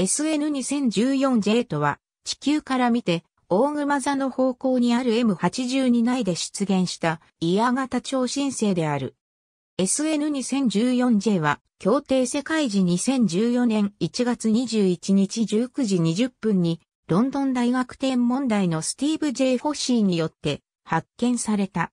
SN2014J とは、地球から見て、大熊座の方向にある M82 内で出現した、イヤ型超新星である。SN2014J は、協定世界時2014年1月21日19時20分に、ロンドン大学天文台のスティーブ・ J・ フォッシーによって発見された。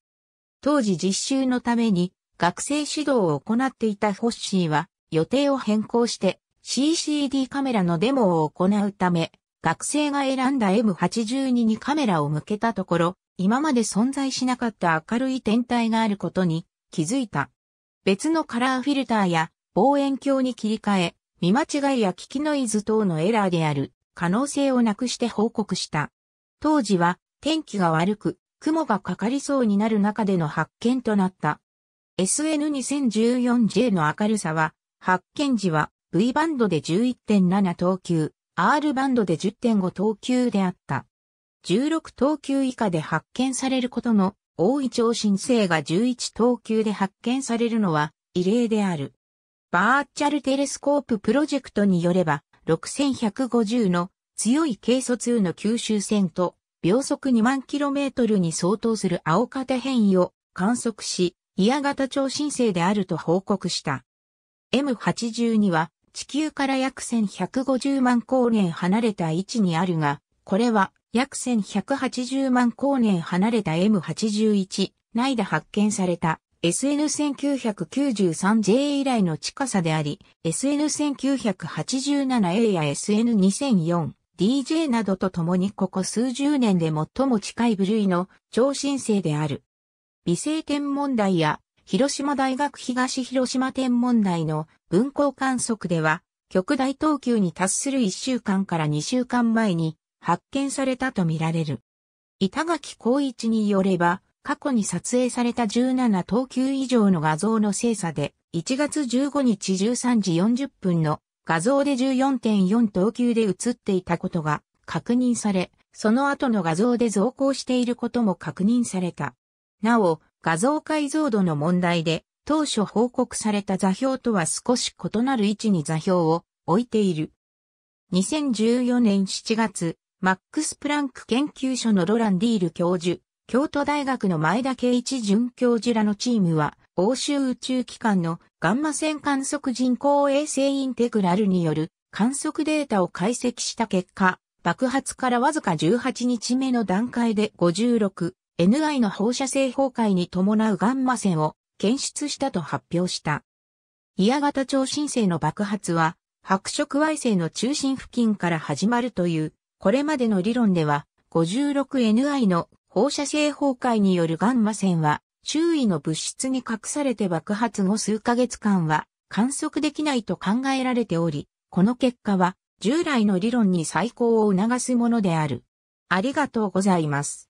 当時実習のために学生指導を行っていたフォッシーは予定を変更して CCD カメラのデモを行うため、学生が選んだ M82 にカメラを向けたところ、今まで存在しなかった明るい天体があることに気づいた。別のカラーフィルターや望遠鏡に切り替え、見間違いや機器ノイズ等のエラーである可能性をなくして報告した。当時は天気が悪く、雲がかかりそうになる中での発見となった。SN2014J の明るさは、発見時は V バンドで11.7投球、R バンドで10.5投球であった。16投球以下で発見されることの多い超新星が11投球で発見されるのは異例である。バーチャルテレスコーププロジェクトによれば、6150の強い軽素2の吸収線と秒速2万キロメートルに相当する青型変異を観測し、イヤ型超新星であると報告した。M82 は地球から約1150万光年離れた位置にあるが、これは約1180万光年離れた M81、内で発見された SN1993J 以来の近さであり、SN1987A や SN2004DJ などと共にここ数十年で最も近い部類の超新星である。微生天文台や広島大学東広島天文台の分光観測では、極大等級に達する1週間から2週間前に発見されたとみられる。板垣光一によれば、過去に撮影された17等級以上の画像の精査で、1月15日13時40分の画像で14.4等級で写っていたことが確認され、その後の画像で増行していることも確認された。なお、画像解像度の問題で、当初報告された座標とは少し異なる位置に座標を置いている。2014年7月、マックス・プランク研究所のロラン・ディール教授、京都大学の前田圭一准教授らのチームは、欧州宇宙機関のガンマ線観測人工衛星インテグラルによる観測データを解析した結果、爆発からわずか18日目の段階で56、NI の放射性崩壊に伴うガンマ線を検出したと発表した。イヤ型超新星の爆発は、白色矮星の中心付近から始まるという、これまでの理論では、56NI の放射性崩壊によるガンマ線は、周囲の物質に隠されて爆発後数ヶ月間は観測できないと考えられており、この結果は従来の理論に再考を促すものである。ありがとうございます。